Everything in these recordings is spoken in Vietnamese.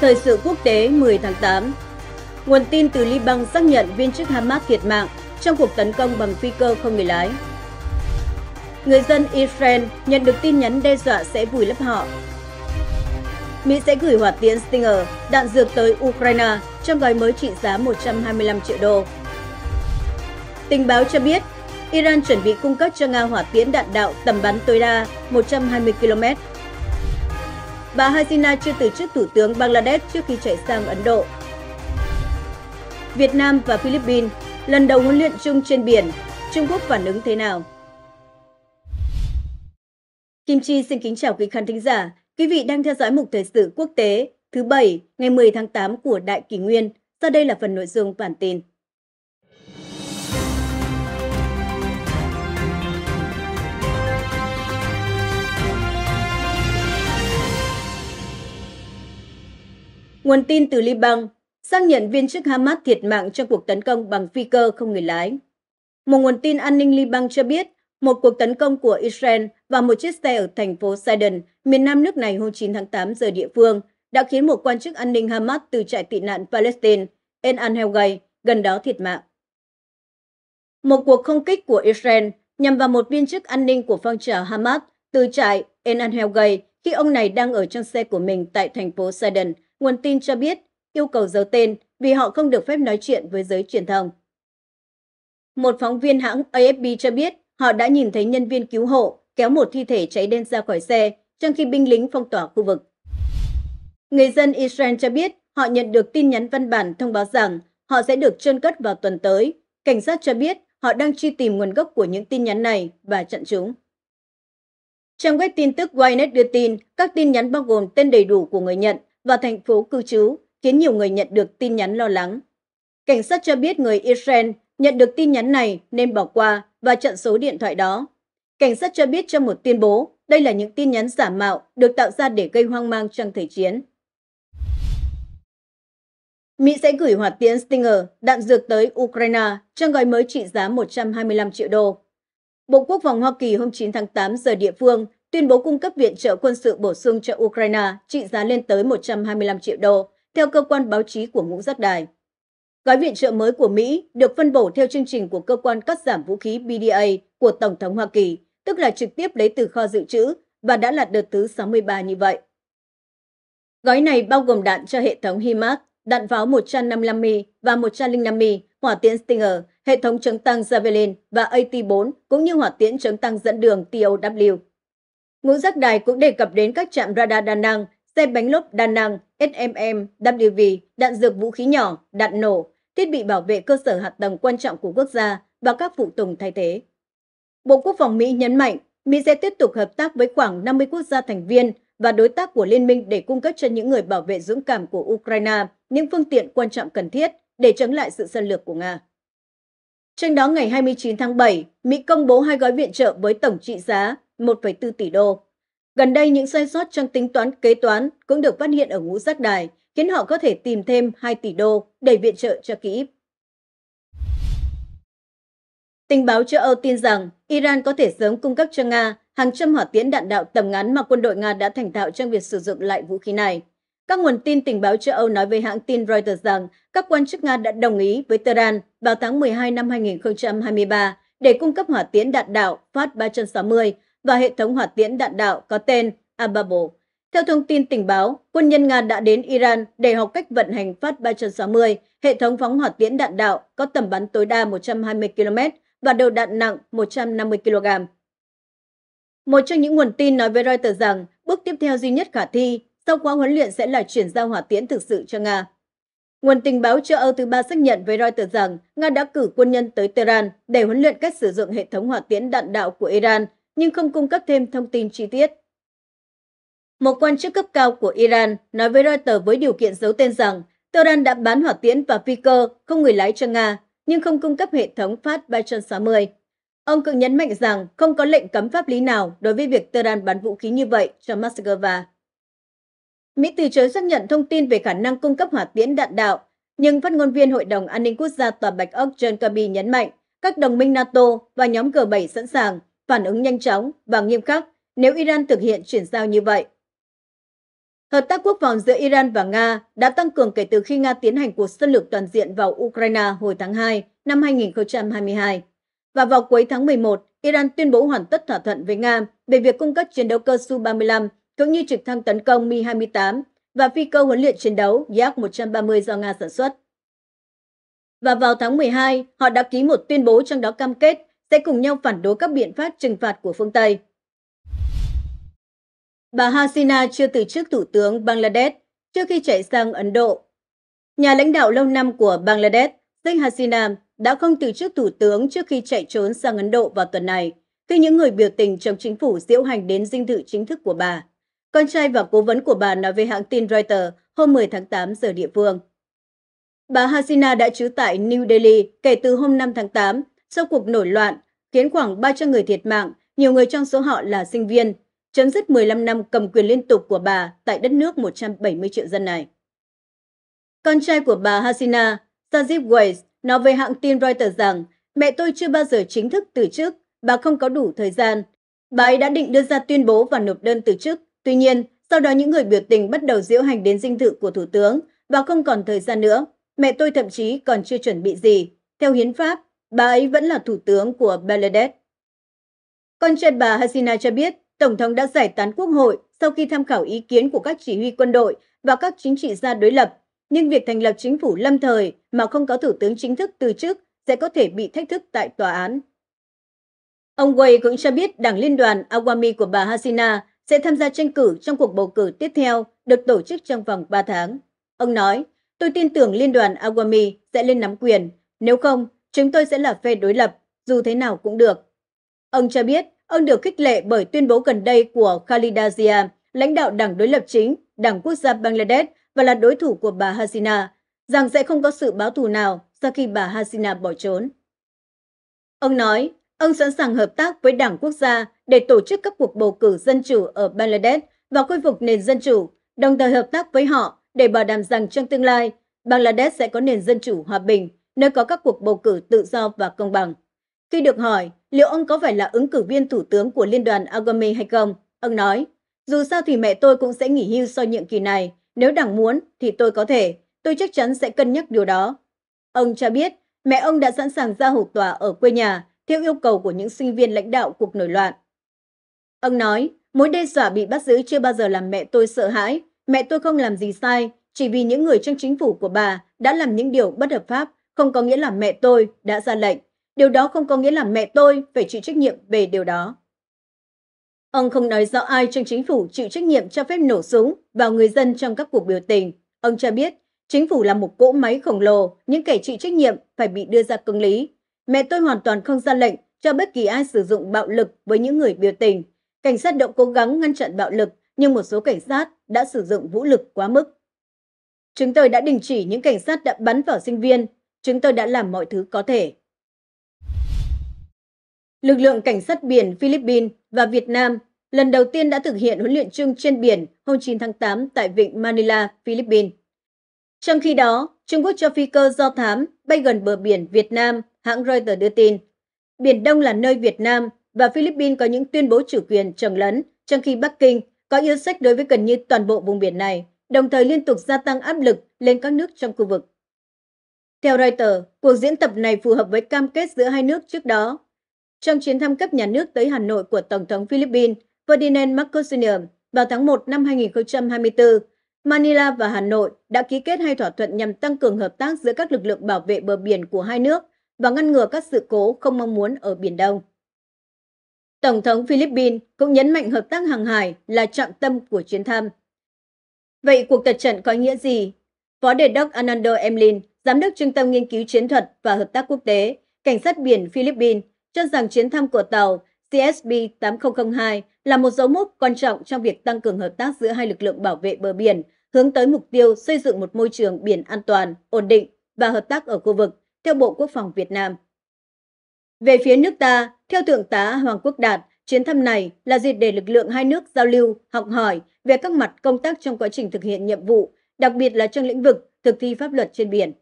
Thời sự quốc tế 10 tháng 8 Nguồn tin từ Liban xác nhận viên chức Hamas thiệt mạng trong cuộc tấn công bằng phi cơ không người lái. Người dân Israel nhận được tin nhắn đe dọa sẽ vùi lấp họ. Mỹ sẽ gửi hỏa tiễn Stinger, đạn dược tới Ukraine trong gói mới trị giá 125 triệu đô. Tình báo cho biết, Iran chuẩn bị cung cấp cho Nga hỏa tiễn đạn đạo tầm bắn tối đa 120 km Bà Hasina chưa từ chức Thủ tướng Bangladesh trước khi chạy sang Ấn Độ. Việt Nam và Philippines lần đầu huấn luyện chung trên biển, Trung Quốc phản ứng thế nào? Kim Chi xin kính chào quý khán thính giả. Quý vị đang theo dõi mục thời sự quốc tế thứ Bảy ngày 10 tháng 8 của Đại Kỷ Nguyên. Sau đây là phần nội dung bản tin. Nguồn tin từ Liban xác nhận viên chức Hamas thiệt mạng trong cuộc tấn công bằng phi cơ không người lái. Một nguồn tin an ninh Liban cho biết một cuộc tấn công của Israel và một chiếc xe ở thành phố Sidon, miền nam nước này hôm 9 tháng 8 giờ địa phương, đã khiến một quan chức an ninh Hamas từ trại tị nạn Palestine, En Anhelgay, gần đó thiệt mạng. Một cuộc không kích của Israel nhằm vào một viên chức an ninh của phong trào Hamas từ trại En Anhelgay khi ông này đang ở trong xe của mình tại thành phố Sidon, nguồn tin cho biết yêu cầu giấu tên vì họ không được phép nói chuyện với giới truyền thông. Một phóng viên hãng AFP cho biết họ đã nhìn thấy nhân viên cứu hộ kéo một thi thể cháy đen ra khỏi xe trong khi binh lính phong tỏa khu vực. Người dân Israel cho biết họ nhận được tin nhắn văn bản thông báo rằng họ sẽ được chôn cất vào tuần tới. Cảnh sát cho biết họ đang truy tìm nguồn gốc của những tin nhắn này và chặn chúng. Trang web tin tức Ynet đưa tin, các tin nhắn bao gồm tên đầy đủ của người nhận, và thành phố cư trú, khiến nhiều người nhận được tin nhắn lo lắng. Cảnh sát cho biết người Israel nhận được tin nhắn này nên bỏ qua và chặn số điện thoại đó. Cảnh sát cho biết trong một tuyên bố, đây là những tin nhắn giả mạo được tạo ra để gây hoang mang trong thời chiến. Mỹ sẽ gửi hỏa tiễn Stinger, đạn dược tới Ukraine trong gói mới trị giá 125 triệu đô. Bộ Quốc phòng Hoa Kỳ hôm 9 tháng 8 giờ địa phương tuyên bố cung cấp viện trợ quân sự bổ sung cho Ukraine trị giá lên tới 125 triệu đô, theo cơ quan báo chí của ngũ giác đài. Gói viện trợ mới của Mỹ được phân bổ theo chương trình của cơ quan cắt giảm vũ khí BDA của Tổng thống Hoa Kỳ, tức là trực tiếp lấy từ kho dự trữ và đã là đợt thứ 63 như vậy. Gói này bao gồm đạn cho hệ thống HIMARS, đạn pháo 155mm và 105mm, hỏa tiễn Stinger, hệ thống chống tăng Javelin và AT-4 cũng như hỏa tiễn chống tăng dẫn đường TOW. Ngũ giác đài cũng đề cập đến các trạm radar đa năng, xe bánh lốp đa năng, SMM, WV, đạn dược vũ khí nhỏ, đạn nổ, thiết bị bảo vệ cơ sở hạ tầng quan trọng của quốc gia và các phụ tùng thay thế. Bộ Quốc phòng Mỹ nhấn mạnh, Mỹ sẽ tiếp tục hợp tác với khoảng 50 quốc gia thành viên và đối tác của liên minh để cung cấp cho những người bảo vệ dũng cảm của Ukraine những phương tiện quan trọng cần thiết để chống lại sự xâm lược của Nga. Trong đó, ngày 29 tháng 7, Mỹ công bố hai gói viện trợ với tổng trị giá 1,4 tỷ đô. Gần đây, những sai sót trong tính toán kế toán cũng được phát hiện ở ngũ giác đài, khiến họ có thể tìm thêm 2 tỷ đô để viện trợ cho Kyiv. Tình báo châu Âu tin rằng Iran có thể sớm cung cấp cho Nga hàng trăm hỏa tiễn đạn đạo tầm ngắn mà quân đội Nga đã thành thạo trong việc sử dụng lại vũ khí này. Các nguồn tin tình báo châu Âu nói với hãng tin Reuters rằng các quan chức Nga đã đồng ý với Tehran vào tháng 12 năm 2023 để cung cấp hỏa tiễn đạn đạo Phát 360 và hệ thống hỏa tiễn đạn đạo có tên Ababo. Theo thông tin tình báo, quân nhân Nga đã đến Iran để học cách vận hành Phát 360, hệ thống phóng hỏa tiễn đạn đạo có tầm bắn tối đa 120 km và đầu đạn nặng 150 kg. Một trong những nguồn tin nói với Reuters rằng bước tiếp theo duy nhất khả thi sau khóa huấn luyện sẽ là chuyển giao hỏa tiễn thực sự cho Nga. Nguồn tình báo châu Âu thứ ba xác nhận với Reuters rằng Nga đã cử quân nhân tới Tehran để huấn luyện cách sử dụng hệ thống hỏa tiễn đạn đạo của Iran nhưng không cung cấp thêm thông tin chi tiết. Một quan chức cấp cao của Iran nói với Reuters với điều kiện giấu tên rằng Tehran đã bán hỏa tiễn và phi cơ không người lái cho Nga, nhưng không cung cấp hệ thống phát 360. Ông cũng nhấn mạnh rằng không có lệnh cấm pháp lý nào đối với việc Tehran bán vũ khí như vậy cho Moscow. Mỹ từ chối xác nhận thông tin về khả năng cung cấp hỏa tiễn đạn đạo, nhưng phát ngôn viên Hội đồng An ninh Quốc gia Tòa Bạch Ốc John Kirby nhấn mạnh các đồng minh NATO và nhóm G7 sẵn sàng phản ứng nhanh chóng và nghiêm khắc nếu Iran thực hiện chuyển giao như vậy. Hợp tác quốc phòng giữa Iran và Nga đã tăng cường kể từ khi Nga tiến hành cuộc xâm lược toàn diện vào Ukraine hồi tháng 2 năm 2022. Và vào cuối tháng 11, Iran tuyên bố hoàn tất thỏa thuận với Nga về việc cung cấp chiến đấu cơ Su-35 cũng như trực thăng tấn công Mi-28 và phi cơ huấn luyện chiến đấu Yak-130 do Nga sản xuất. Và vào tháng 12, họ đã ký một tuyên bố trong đó cam kết sẽ cùng nhau phản đối các biện pháp trừng phạt của phương Tây. Bà Hasina chưa từ chức Thủ tướng Bangladesh trước khi chạy sang Ấn Độ. Nhà lãnh đạo lâu năm của Bangladesh, Sheikh Hasina, đã không từ chức Thủ tướng trước khi chạy trốn sang Ấn Độ vào tuần này, khi những người biểu tình chống chính phủ diễu hành đến dinh thự chính thức của bà. Con trai và cố vấn của bà nói với hãng tin Reuters hôm 10 tháng 8 giờ địa phương. Bà Hasina đã trú tại New Delhi kể từ hôm 5 tháng 8 sau cuộc nổi loạn, khiến khoảng 300 người thiệt mạng, nhiều người trong số họ là sinh viên, chấm dứt 15 năm cầm quyền liên tục của bà tại đất nước 170 triệu dân này. Con trai của bà Hasina, Sajib Weiss, nói với hãng tin Reuters rằng mẹ tôi chưa bao giờ chính thức từ chức, bà không có đủ thời gian. Bà ấy đã định đưa ra tuyên bố và nộp đơn từ chức. Tuy nhiên, sau đó những người biểu tình bắt đầu diễu hành đến dinh thự của Thủ tướng và không còn thời gian nữa. Mẹ tôi thậm chí còn chưa chuẩn bị gì. Theo hiến pháp, bà ấy vẫn là thủ tướng của Bangladesh. Con trai bà Hasina cho biết, Tổng thống đã giải tán quốc hội sau khi tham khảo ý kiến của các chỉ huy quân đội và các chính trị gia đối lập, nhưng việc thành lập chính phủ lâm thời mà không có thủ tướng chính thức từ chức sẽ có thể bị thách thức tại tòa án. Ông Wei cũng cho biết Đảng Liên đoàn Awami của bà Hasina sẽ tham gia tranh cử trong cuộc bầu cử tiếp theo được tổ chức trong vòng 3 tháng. Ông nói, tôi tin tưởng Liên đoàn Awami sẽ lên nắm quyền, nếu không chúng tôi sẽ là phe đối lập, dù thế nào cũng được. Ông cho biết, ông được khích lệ bởi tuyên bố gần đây của Khalida Zia, lãnh đạo đảng đối lập chính, đảng quốc gia Bangladesh và là đối thủ của bà Hasina, rằng sẽ không có sự báo thù nào sau khi bà Hasina bỏ trốn. Ông nói, ông sẵn sàng hợp tác với đảng quốc gia để tổ chức các cuộc bầu cử dân chủ ở Bangladesh và khôi phục nền dân chủ, đồng thời hợp tác với họ để bảo đảm rằng trong tương lai, Bangladesh sẽ có nền dân chủ hòa bình nơi có các cuộc bầu cử tự do và công bằng. Khi được hỏi liệu ông có phải là ứng cử viên thủ tướng của Liên đoàn Agame hay không, ông nói, dù sao thì mẹ tôi cũng sẽ nghỉ hưu sau nhiệm kỳ này, nếu đảng muốn thì tôi có thể, tôi chắc chắn sẽ cân nhắc điều đó. Ông cho biết, mẹ ông đã sẵn sàng ra hầu tòa ở quê nhà theo yêu cầu của những sinh viên lãnh đạo cuộc nổi loạn. Ông nói, mối đe dọa bị bắt giữ chưa bao giờ làm mẹ tôi sợ hãi, mẹ tôi không làm gì sai, chỉ vì những người trong chính phủ của bà đã làm những điều bất hợp pháp không có nghĩa là mẹ tôi đã ra lệnh. Điều đó không có nghĩa là mẹ tôi phải chịu trách nhiệm về điều đó. Ông không nói rõ ai trong chính phủ chịu trách nhiệm cho phép nổ súng vào người dân trong các cuộc biểu tình. Ông cho biết, chính phủ là một cỗ máy khổng lồ, những kẻ chịu trách nhiệm phải bị đưa ra công lý. Mẹ tôi hoàn toàn không ra lệnh cho bất kỳ ai sử dụng bạo lực với những người biểu tình. Cảnh sát động cố gắng ngăn chặn bạo lực, nhưng một số cảnh sát đã sử dụng vũ lực quá mức. Chúng tôi đã đình chỉ những cảnh sát đã bắn vào sinh viên chúng tôi đã làm mọi thứ có thể. Lực lượng cảnh sát biển Philippines và Việt Nam lần đầu tiên đã thực hiện huấn luyện chung trên biển hôm 9 tháng 8 tại vịnh Manila, Philippines. Trong khi đó, Trung Quốc cho phi cơ do thám bay gần bờ biển Việt Nam, hãng Reuters đưa tin. Biển Đông là nơi Việt Nam và Philippines có những tuyên bố chủ quyền trồng lấn, trong khi Bắc Kinh có yêu sách đối với gần như toàn bộ vùng biển này, đồng thời liên tục gia tăng áp lực lên các nước trong khu vực. Theo Reuters, cuộc diễn tập này phù hợp với cam kết giữa hai nước trước đó. Trong chuyến thăm cấp nhà nước tới Hà Nội của Tổng thống Philippines Ferdinand Marcos Jr. vào tháng 1 năm 2024, Manila và Hà Nội đã ký kết hai thỏa thuận nhằm tăng cường hợp tác giữa các lực lượng bảo vệ bờ biển của hai nước và ngăn ngừa các sự cố không mong muốn ở Biển Đông. Tổng thống Philippines cũng nhấn mạnh hợp tác hàng hải là trọng tâm của chuyến thăm. Vậy cuộc tập trận có nghĩa gì? Phó đề đốc Anando Emlin, Giám đốc Trung tâm Nghiên cứu Chiến thuật và Hợp tác Quốc tế, Cảnh sát biển Philippines cho rằng chuyến thăm của tàu CSB-8002 là một dấu mốc quan trọng trong việc tăng cường hợp tác giữa hai lực lượng bảo vệ bờ biển, hướng tới mục tiêu xây dựng một môi trường biển an toàn, ổn định và hợp tác ở khu vực, theo Bộ Quốc phòng Việt Nam. Về phía nước ta, theo Thượng tá Hoàng Quốc Đạt, chuyến thăm này là dịp để lực lượng hai nước giao lưu, học hỏi về các mặt công tác trong quá trình thực hiện nhiệm vụ, đặc biệt là trong lĩnh vực thực thi pháp luật trên biển.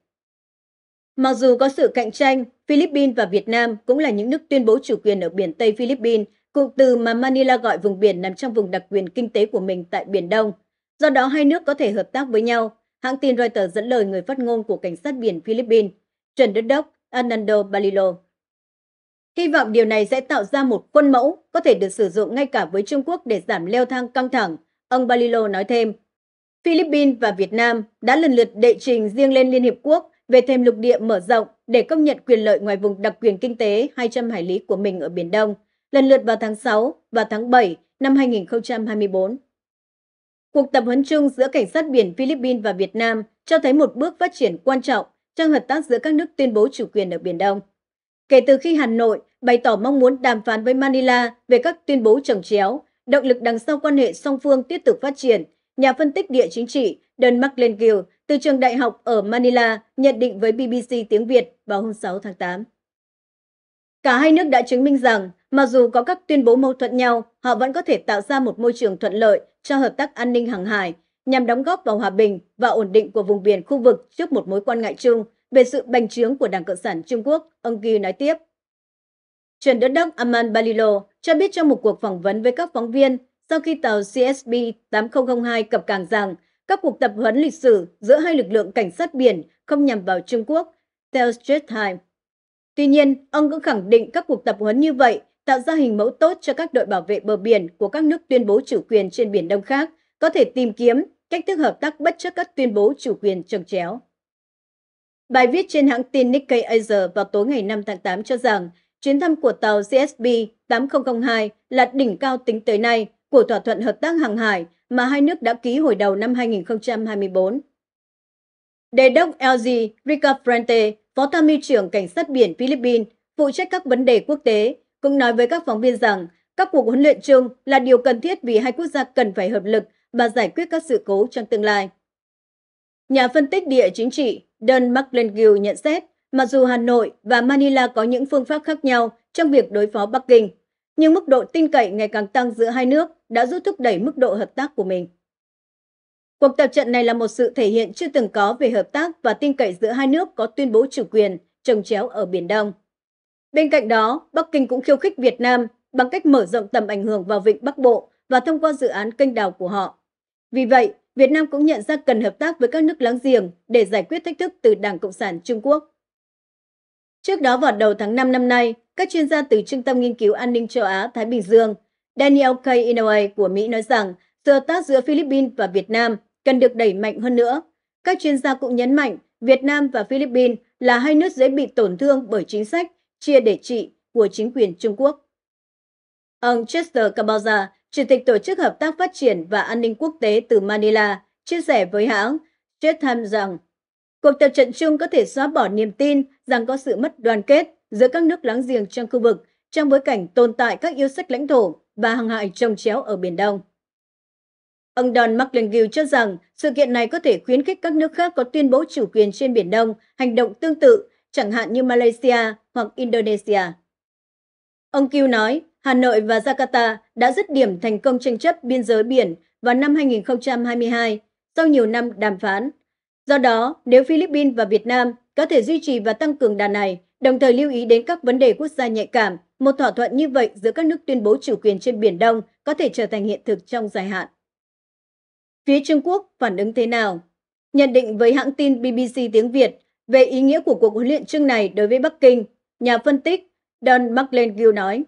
Mặc dù có sự cạnh tranh, Philippines và Việt Nam cũng là những nước tuyên bố chủ quyền ở biển Tây Philippines, cụm từ mà Manila gọi vùng biển nằm trong vùng đặc quyền kinh tế của mình tại Biển Đông. Do đó hai nước có thể hợp tác với nhau, hãng tin Reuters dẫn lời người phát ngôn của Cảnh sát biển Philippines, Trần Đức Đốc Arnando Balilo. Hy vọng điều này sẽ tạo ra một khuôn mẫu có thể được sử dụng ngay cả với Trung Quốc để giảm leo thang căng thẳng, ông Balilo nói thêm. Philippines và Việt Nam đã lần lượt đệ trình riêng lên Liên Hiệp Quốc về thêm lục địa mở rộng để công nhận quyền lợi ngoài vùng đặc quyền kinh tế 200 hải lý của mình ở Biển Đông, lần lượt vào tháng 6 và tháng 7 năm 2024. Cuộc tập huấn chung giữa cảnh sát biển Philippines và Việt Nam cho thấy một bước phát triển quan trọng trong hợp tác giữa các nước tuyên bố chủ quyền ở Biển Đông. Kể từ khi Hà Nội bày tỏ mong muốn đàm phán với Manila về các tuyên bố trồng chéo, động lực đằng sau quan hệ song phương tiếp tục phát triển, nhà phân tích địa chính trị Đơn McLengill từ trường đại học ở Manila nhận định với BBC tiếng Việt vào hôm 6 tháng 8. Cả hai nước đã chứng minh rằng, mặc dù có các tuyên bố mâu thuẫn nhau, họ vẫn có thể tạo ra một môi trường thuận lợi cho hợp tác an ninh hàng hải, nhằm đóng góp vào hòa bình và ổn định của vùng biển khu vực trước một mối quan ngại chung về sự bành trướng của Đảng Cộng sản Trung Quốc, ông Ghi nói tiếp. Truyền đất đốc Aman Balilo cho biết trong một cuộc phỏng vấn với các phóng viên sau khi tàu CSB 8002 cập cảng rằng các cuộc tập huấn lịch sử giữa hai lực lượng cảnh sát biển không nhằm vào Trung Quốc, theo Straits Times. Tuy nhiên, ông cũng khẳng định các cuộc tập huấn như vậy tạo ra hình mẫu tốt cho các đội bảo vệ bờ biển của các nước tuyên bố chủ quyền trên Biển Đông khác có thể tìm kiếm cách thức hợp tác bất chấp các tuyên bố chủ quyền trồng chéo. Bài viết trên hãng tin Nikkei Asia vào tối ngày 5 tháng 8 cho rằng chuyến thăm của tàu CSB 8002 là đỉnh cao tính tới nay của thỏa thuận hợp tác hàng hải mà hai nước đã ký hồi đầu năm 2024. Đề đốc LG Rica Frente, Phó Tham mưu trưởng Cảnh sát biển Philippines, phụ trách các vấn đề quốc tế, cũng nói với các phóng viên rằng các cuộc huấn luyện chung là điều cần thiết vì hai quốc gia cần phải hợp lực và giải quyết các sự cố trong tương lai. Nhà phân tích địa chính trị Dan McLengill nhận xét, mặc dù Hà Nội và Manila có những phương pháp khác nhau trong việc đối phó Bắc Kinh, nhưng mức độ tin cậy ngày càng tăng giữa hai nước đã giúp thúc đẩy mức độ hợp tác của mình. Cuộc tập trận này là một sự thể hiện chưa từng có về hợp tác và tin cậy giữa hai nước có tuyên bố chủ quyền trồng chéo ở Biển Đông. Bên cạnh đó, Bắc Kinh cũng khiêu khích Việt Nam bằng cách mở rộng tầm ảnh hưởng vào vịnh Bắc Bộ và thông qua dự án kênh đào của họ. Vì vậy, Việt Nam cũng nhận ra cần hợp tác với các nước láng giềng để giải quyết thách thức từ Đảng Cộng sản Trung Quốc. Trước đó vào đầu tháng 5 năm nay, các chuyên gia từ Trung tâm Nghiên cứu An ninh châu Á-Thái Bình Dương, Daniel K. Inouye của Mỹ nói rằng sự hợp tác giữa Philippines và Việt Nam cần được đẩy mạnh hơn nữa. Các chuyên gia cũng nhấn mạnh Việt Nam và Philippines là hai nước dễ bị tổn thương bởi chính sách chia để trị của chính quyền Trung Quốc. Ông Chester Cabaza, Chủ tịch Tổ chức Hợp tác Phát triển và An ninh Quốc tế từ Manila, chia sẻ với hãng Straits Times rằng Cuộc tập trận chung có thể xóa bỏ niềm tin rằng có sự mất đoàn kết giữa các nước láng giềng trong khu vực trong bối cảnh tồn tại các yêu sách lãnh thổ và hàng hại trồng chéo ở Biển Đông. Ông Don McLengill cho rằng sự kiện này có thể khuyến khích các nước khác có tuyên bố chủ quyền trên Biển Đông hành động tương tự, chẳng hạn như Malaysia hoặc Indonesia. Ông Kiu nói, Hà Nội và Jakarta đã dứt điểm thành công tranh chấp biên giới biển vào năm 2022 sau nhiều năm đàm phán Do đó, nếu Philippines và Việt Nam có thể duy trì và tăng cường đàn này, đồng thời lưu ý đến các vấn đề quốc gia nhạy cảm, một thỏa thuận như vậy giữa các nước tuyên bố chủ quyền trên Biển Đông có thể trở thành hiện thực trong dài hạn. Phía Trung Quốc phản ứng thế nào? Nhận định với hãng tin BBC tiếng Việt về ý nghĩa của cuộc huấn luyện chung này đối với Bắc Kinh, nhà phân tích Don McLean nói,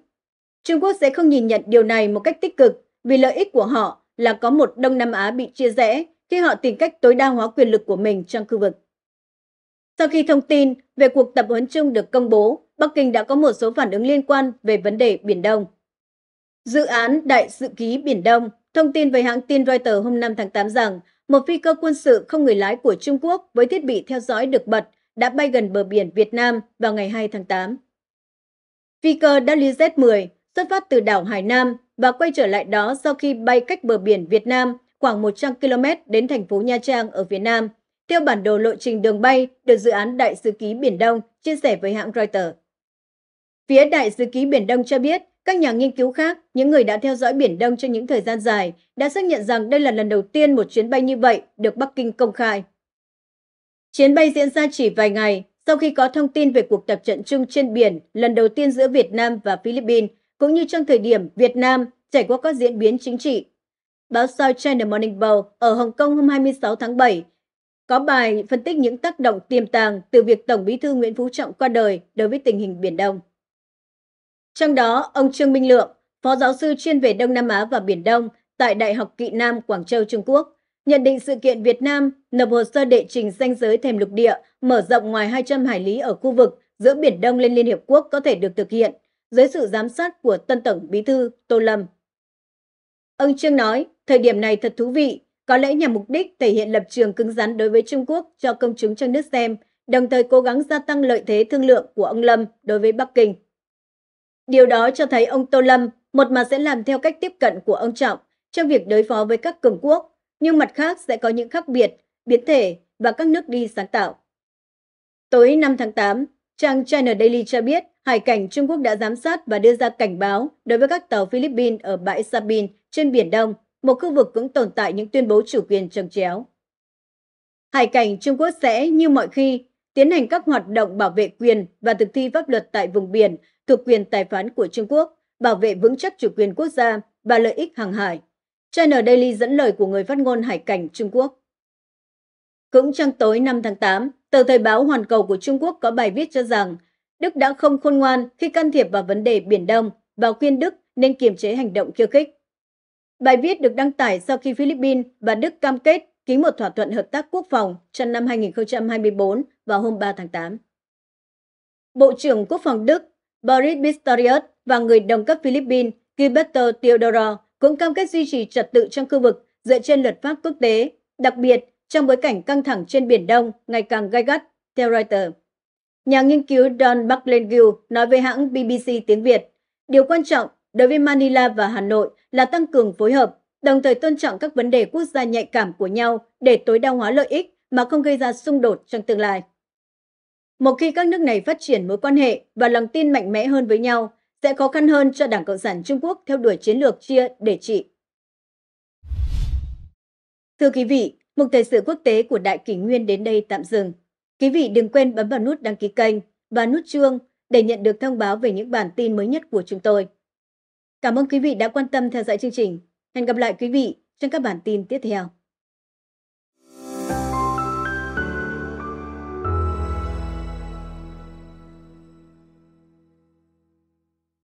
Trung Quốc sẽ không nhìn nhận điều này một cách tích cực vì lợi ích của họ là có một Đông Nam Á bị chia rẽ khi họ tìm cách tối đa hóa quyền lực của mình trong khu vực. Sau khi thông tin về cuộc tập huấn chung được công bố, Bắc Kinh đã có một số phản ứng liên quan về vấn đề Biển Đông. Dự án Đại sự ký Biển Đông thông tin với hãng tin Reuters hôm 5 tháng 8 rằng một phi cơ quân sự không người lái của Trung Quốc với thiết bị theo dõi được bật đã bay gần bờ biển Việt Nam vào ngày 2 tháng 8. Phi cơ WZ-10 xuất phát từ đảo Hải Nam và quay trở lại đó sau khi bay cách bờ biển Việt Nam khoảng 100 km đến thành phố Nha Trang ở Việt Nam, theo bản đồ lộ trình đường bay được dự án Đại sứ ký Biển Đông chia sẻ với hãng Reuters. Phía Đại sứ ký Biển Đông cho biết, các nhà nghiên cứu khác, những người đã theo dõi Biển Đông trong những thời gian dài, đã xác nhận rằng đây là lần đầu tiên một chuyến bay như vậy được Bắc Kinh công khai. Chuyến bay diễn ra chỉ vài ngày sau khi có thông tin về cuộc tập trận chung trên biển lần đầu tiên giữa Việt Nam và Philippines, cũng như trong thời điểm Việt Nam trải qua các diễn biến chính trị báo South China Morning Post ở Hồng Kông hôm 26 tháng 7 có bài phân tích những tác động tiềm tàng từ việc Tổng bí thư Nguyễn Phú Trọng qua đời đối với tình hình Biển Đông. Trong đó, ông Trương Minh Lượng, Phó giáo sư chuyên về Đông Nam Á và Biển Đông tại Đại học Kỵ Nam Quảng Châu Trung Quốc, nhận định sự kiện Việt Nam nộp hồ sơ đệ trình danh giới thềm lục địa mở rộng ngoài 200 hải lý ở khu vực giữa Biển Đông lên Liên Hiệp Quốc có thể được thực hiện dưới sự giám sát của Tân Tổng Bí thư Tô Lâm. Ông Trương nói, Thời điểm này thật thú vị, có lẽ nhằm mục đích thể hiện lập trường cứng rắn đối với Trung Quốc cho công chúng trong nước xem, đồng thời cố gắng gia tăng lợi thế thương lượng của ông Lâm đối với Bắc Kinh. Điều đó cho thấy ông Tô Lâm một mặt sẽ làm theo cách tiếp cận của ông Trọng trong việc đối phó với các cường quốc, nhưng mặt khác sẽ có những khác biệt, biến thể và các nước đi sáng tạo. Tối 5 tháng 8, trang China Daily cho biết Hải cảnh Trung Quốc đã giám sát và đưa ra cảnh báo đối với các tàu Philippines ở bãi Sabine trên Biển Đông một khu vực cũng tồn tại những tuyên bố chủ quyền trồng chéo. Hải cảnh Trung Quốc sẽ, như mọi khi, tiến hành các hoạt động bảo vệ quyền và thực thi pháp luật tại vùng biển thuộc quyền tài phán của Trung Quốc, bảo vệ vững chắc chủ quyền quốc gia và lợi ích hàng hải. China Daily dẫn lời của người phát ngôn hải cảnh Trung Quốc. Cũng trong tối 5 tháng 8, tờ Thời báo Hoàn Cầu của Trung Quốc có bài viết cho rằng Đức đã không khôn ngoan khi can thiệp vào vấn đề Biển Đông và khuyên Đức nên kiềm chế hành động khiêu khích. Bài viết được đăng tải sau khi Philippines và Đức cam kết ký một thỏa thuận hợp tác quốc phòng trong năm 2024 vào hôm 3 tháng 8. Bộ trưởng Quốc phòng Đức Boris Pistorius và người đồng cấp Philippines Gilberto Teodoro cũng cam kết duy trì trật tự trong khu vực dựa trên luật pháp quốc tế, đặc biệt trong bối cảnh căng thẳng trên Biển Đông ngày càng gai gắt, theo Reuters. Nhà nghiên cứu Don Bucklengill nói với hãng BBC tiếng Việt, điều quan trọng đối với Manila và Hà Nội là tăng cường phối hợp, đồng thời tôn trọng các vấn đề quốc gia nhạy cảm của nhau để tối đa hóa lợi ích mà không gây ra xung đột trong tương lai. Một khi các nước này phát triển mối quan hệ và lòng tin mạnh mẽ hơn với nhau, sẽ khó khăn hơn cho Đảng Cộng sản Trung Quốc theo đuổi chiến lược chia để trị. Thưa quý vị, mục thời sự quốc tế của Đại Kỷ Nguyên đến đây tạm dừng. Quý vị đừng quên bấm vào nút đăng ký kênh và nút chuông để nhận được thông báo về những bản tin mới nhất của chúng tôi. Cảm ơn quý vị đã quan tâm theo dõi chương trình. Hẹn gặp lại quý vị trong các bản tin tiếp theo.